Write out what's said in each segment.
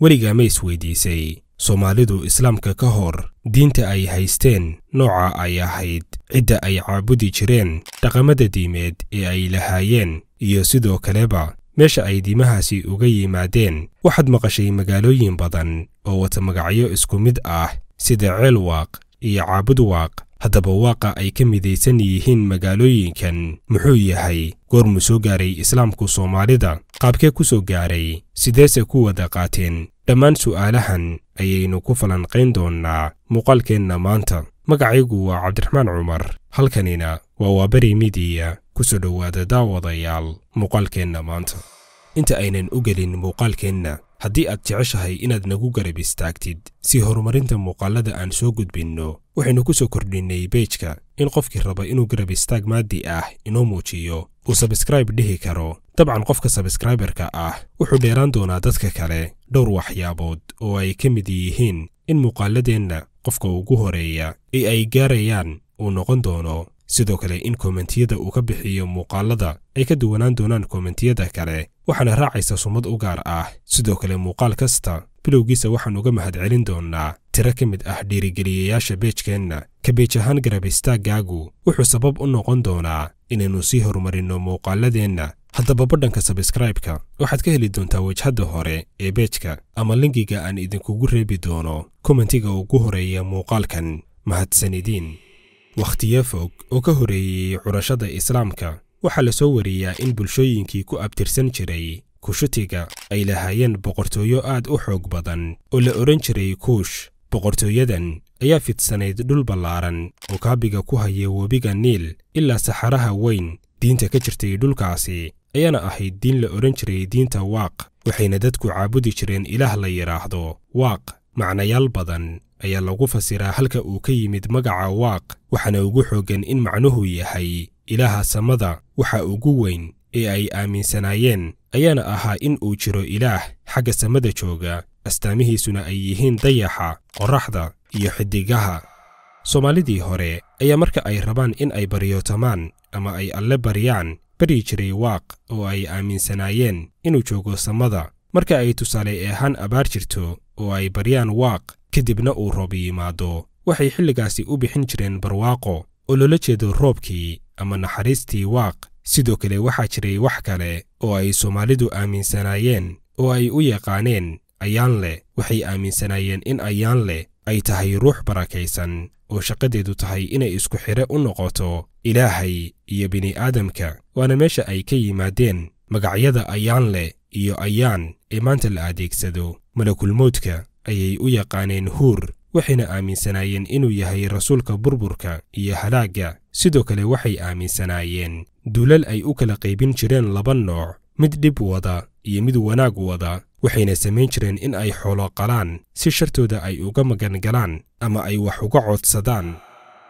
weligaa ma isweydiisay soomaalidu islaamka ka hor diinta ay haysteen nooca ay ahayd cidda ay caabudi jireen dhaqamada diimeed ee ay lahaayeen iyo sidoo kaleba meesha ay diimahaasi uga yimaadeen waxaad maqashay magaalooyin badan oo wata magacyo isku mid ah sida ceel waaq iyo caabud waaq haddaba waaqa ay ka midaysan yihiin magaalooyinkan muxuu yahay goor mu soo gaaray islaamku soomaalida qaabkee ku soo gaaray sideese ku wada qaateen dhammaan su'aalahan ayaynu ku falanqayn doonnaa muuqaalkeenna maanta magacaygu waa cabdiraxmaan cumar halkanina waa waaberi midiya ku soo dhowaada daawadayaal muuqaalkeenna maanta inta aynan u gelin muuqaalkeenna haddii aad jeceshahay inaad nagu garab istaagtid si horumarinta muuqaalada aan soo gudbinno waxaynu ku soo kordhinnay bejka in qofkii raba inuu garab istaag maaddi ah inoo muujiyo uu sabskraib dhihi karo dabcan qofka sabskraibarka ah wuxuu dheeraan doonaa dadka kale dhowr waxyaabood oo ay ka mid yihiin in muuqaaladeenna qofka ugu horeeya ee ay gaarayaan uu noqon doono sidoo kale in komentiyada uu ka bixiyo muuqaalada ay ka duwanaan doonaan komentiyada kale waxaana raacaysa sumad u gaar ah sidoo kale muuqaal kasta bilowgiisa waxaan uga mahadcelin celin doonnaa tiro ka mid ah dhiirigeliyayaasha beejkeenna kabeej ahaan garab istaaggaagu wuxuu sabab u noqon doonaa inaynu sii horumarinno muuqaaladeenna haddaba badhanka sabskraibka waxaad ka heli doontaa wejhadda hore ee beejka ama linkiga aan idinkugu reebi doono komentiga ugu horeeya muuqaalkan mahadsanidiin wakhtiyo fog oo ka horeeyey curashada islaamka waxaa la soo wareeyaa in bulshooyinkii ku abtirsan jiray kushutiga ay lahaayeen boqortooyo aad u xoog badan oo la odhan jiray kuush boqortooyadan ayaa fidsanayd dhul ballaaran mukaabiga ku haya webiga niil ilaa saxaraha weyn diinta ka jirtay dhulkaasi ayaana ahayd diin la odhan jiray diinta waaq waxayna dadku caabudi jireen ilaah la yidhaahdo waaq macnayaal badan ayaa lagu fasiraa halka uu ka yimid magaca waaq waxaana ugu xooggan in macnuhu yahay ilaaha samada waxa ugu weyn ee ay aaminsanaayeen ayaana ahaa in uu jiro ilaah xagga samada jooga astaamihiisuna ay yihiin dayaxa qorraxda iyo xidigaha soomaalidii hore ayaa marka ay rabaan in ay baryootamaan ama ay alle baryaan baryi jiray waaq oo ay aaminsanaayeen inuu joogo samada marka ay tusaale ahaan abaar jirto oo ay baryaan waaq kadibna uu roob yimaado waxay xilligaasi u bixin jireen barwaaqo oo loola jeedo roobkii ama naxariistii waaq sidoo kale waxaa jiray wax kale oo ay soomaalidu aaminsanaayeen oo ay u yaqaaneen ayaanleh waxay aaminsanaayeen in ayaanleh ay tahay ruux barakaysan oo shaqadeedu tahay inay isku xidhe u noqoto ilaahay iyo bini'aadamka waana meesha ay ka yimaadeen magacyada ayaanleh iyo ayaan ee maanta la adeegsado malakulmoodka ayay u yaqaaneen huur waxayna aaminsanaayeen inuu yahay rasuulka burburka iyo halaagga sidoo kale waxay aaminsanaayeen dulal ay u kala qaybin jireen laba nooc mid dhib wada iyo mid wanaag wada waxayna samayn jireen in ay xoolo qalaan si shartooda ay uga magan galaan ama ay wax uga codsadaan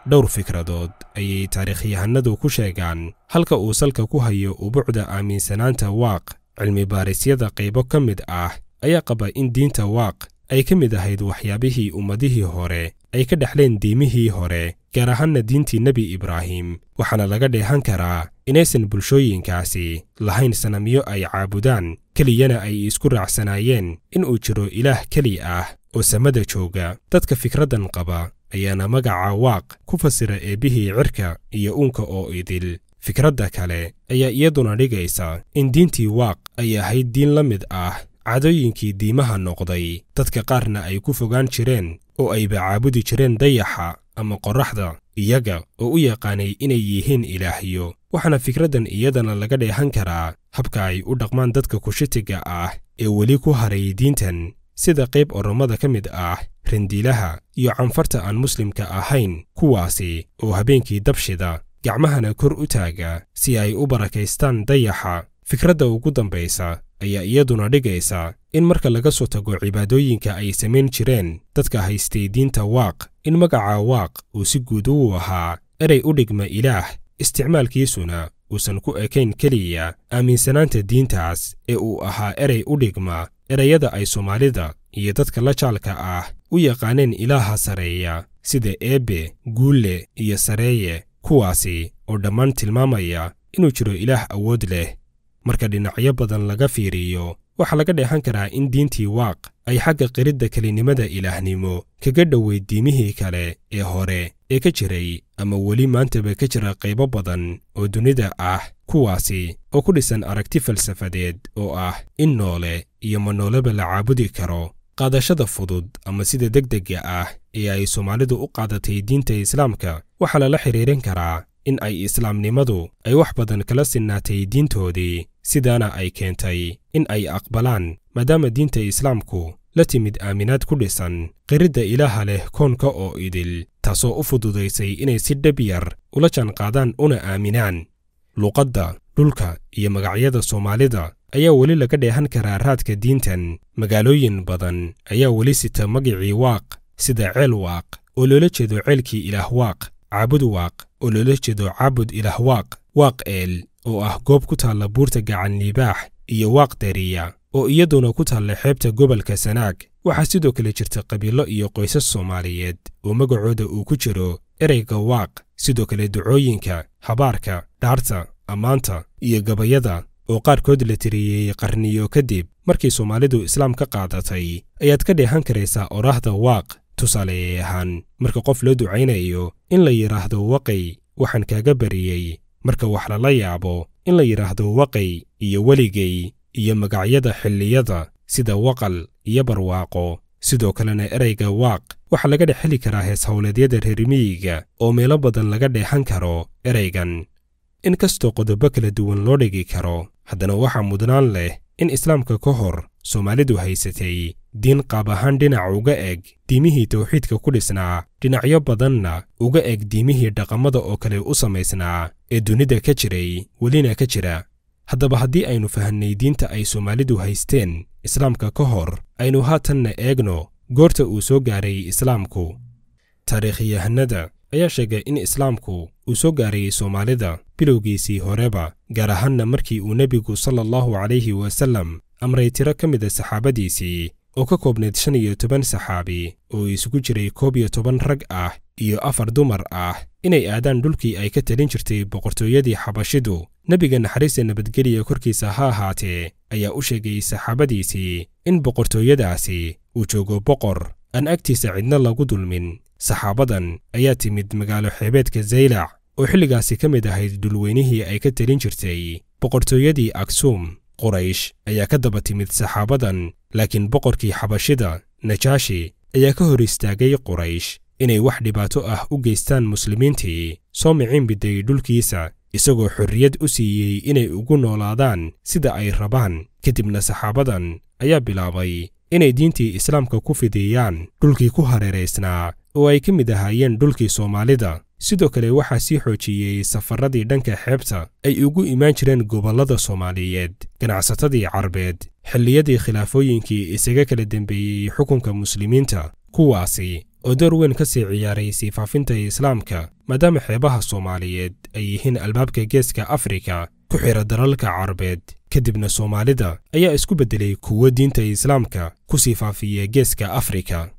dhowr fikradood ayay taariikhyahannadu ku sheegaan halka uu salka ku hayo ubucda aaminsanaanta waaq cilmi baarisyada qaybo ka mid ah ayaa qaba in diinta waaq ay ka mid ahayd waxyaabihii ummadihii hore ay ka dhexleen diimihii hore gaar ahaanna diintii nebi ibraahim waxaana laga dheehan karaa inaysan bulshooyinkaasi lahayn sanamyo ay caabudaan keliyana ay isku raacsanaayeen inuu jiro ilaah keli ah oo samada jooga dadka fikraddan qaba ayaana magaca waaq ku fasira eebbihii cirka iyo uunka oo idil fikradda kale ayaa iyaduna dhigaysa in diintii waaq ay ahayd diin la mid ah cadooyinkii diimaha noqday dadka qaarna ay ku fogaan jireen oo ayba caabudi jireen dayaxa ama qorraxda iyaga oo u yaqaanay inay yihiin ilaahyo waxaana fikraddan iyadana laga dheehan karaa habka ay u dhaqmaan dadka kushitiga ah ee weli ku haray diintan sida qayb oromada ka mid ah rindiilaha iyo canfarta aan muslimka ahayn kuwaasi oo habeenkii dabshida gacmahana kor u taaga si ay u barakaystaan dayaxa fikradda ugu dambaysa ayaa iyaduna dhigaysa in marka laga soo tago cibaadooyinka ay samayn jireen dadka haystay diinta waaq in magaca waaq uu si guud u ahaa eray u dhigma ilaah isticmaalkiisuna uusan ku ekayn keliya aaminsanaanta diintaas ee uu ahaa eray u dhigma erayada ay soomaalida iyo dadka la jaalka ah u yaqaaneen ilaaha sarreeya sida eebe guulle iyo sareeye kuwaasi oo dhammaan tilmaamaya inuu jiro ilaah awood leh marka dhinacyo badan laga fiiriyo waxaa laga dheehan karaa in diintii waaq ay xagga qiridda kelinnimada ilaahnimo kaga dhowey diimihii kale ee hore ee ka jiray ama weli maantaba ka jira qaybo badan oo dunida ah kuwaasi oo ku dhisan aragti falsafadeed oo ah in noole iyo ma nooleba la caabudi karo qaadashada fudud ama sida deg degdega ah ee ay soomaalidu u qaadatay diinta islaamka waxaa lala xidhiirin karaa in ay islaamnimadu ay wax badan kala sinnaatay diintoodii sidaana ay keentay in ay aqbalaan maadaama diinta islaamku la timid aaminaad ku dhisan qiridda ilaaha leh koonka oo idil taasoo u fududaysay inay si dhab yar ula janqaadaan una aaminaan luqadda dhulka iyo magacyada soomaalida ayaa weli laga dheehan karaa raadka diintan magaalooyin badan ayaa weli sita magicii waaq sida ceel waaq oo loola jeedo ceelkii ilaah waaq caabudu waaq oo loola jeedo cabud ilaah waaq waaq eel oo ah goob ku taalla buurta gacan libaax iyo waaq deriya oo iyaduna ku taalla xeebta gobolka sanaag waxaa sidoo kale jirta qabiillo iyo qoysas soomaaliyeed oo magacooda uu ku jiro ereyga waaq sidoo kale ducooyinka habaarka dhaarta ammaanta iyo gabayada oo qaarkood la tiriyeeyey qarniyo kadib markii soomaalidu islaam ka qaadatay ayaad ka dheehan karaysaa oraahda waaq tusaale ahaan marka qof loo ducaynayo in la yidhaahdo waqay waxaan kaaga bariyey marka wax lala yaabo in la yidhaahdo waqay iyo weligay iyo magacyada xilliyada sida waqal iyo barwaaqo sidoo kalena erayga waaq waxaa laga dhex karaa hees howleedyada reer miyiga oo meelo badan laga dheexan karo ereygan kastoo qodobo kala duwan loo dhigi karo haddana waxaa mudnaan leh in islaamka ka hor soomaalidu haysatay diin qaab ahaan dhinac uga eg diimihii tawxiidka ku dhisnaa dhinacyo badanna uga eg diimihii dhaqamada oo kale u samaysnaa ee dunida ka jiray welina ka jira haddaba haddii aynu fahannay diinta ay soomaalidu haysteen islaamka ka hor aynu haatanna eegno goorta uu soo gaaray islaamku taariikhyahanada ayaa sheegay in islaamku uu soo gaarayey soomaalida bilowgiisii horeba gaar ahaanna markii uu nebigu sala allahu calayhi wasalam amray tiro ka mid a ah saxaabadiisii oo ka koobnayd shan iyo toban saxaabi oo isugu jiray koob iyo toban rag ah iyo afar dumar ah inay aadaan dhulkii ay ka talin jirtay boqortooyadii xabashidu nebiga naxariista nabadgeliya korkiisa ha ahaatee ayaa u sheegay saxaabadiisii in boqortooyadaasi uu joogo boqor aan agtiisa cidna lagu dulmin saxaabadan ayaa timid magaalo xeebeedka zaylac oo xilligaasi ka mid ahayd dhulweynihii ay ka talin jirtay boqortooyadii aksuum quraysh ayaa ka daba timid saxaabadan laakiin boqorkii xabashida najaashi ayaa ka hor istaagay quraysh inay wax dhibaato ah u geystaan muslimiintii soo micinbidayy dhulkiisa isagoo xorriyad u siiyey inay ugu noolaadaan sida ay rabaan kadibna saxaabadan ayaa bilaabay inay diintii islaamka ku fideeyaan dhulkii ku hareeraysnaa oo ay ka mid ahaayeen dhulkii soomaalida sidoo kale waxaa sii xoojiyey safaradii dhanka xeebta ay ugu imaan jireen gobollada soomaaliyeed ganacsatadii carbeed xilliyadii khilaafooyinkii isaga kala dembeeyey xukunka muslimiinta kuwaasi oo door weyn ka sii ciyaaray sii faafinta islaamka maadaama xeebaha soomaaliyeed ay yihiin albaabka geeska afrika ku xira dalalka carabeed kadibna soomaalida ayaa isku beddelay kuwo diinta islaamka ku sii faafiya geeska afrika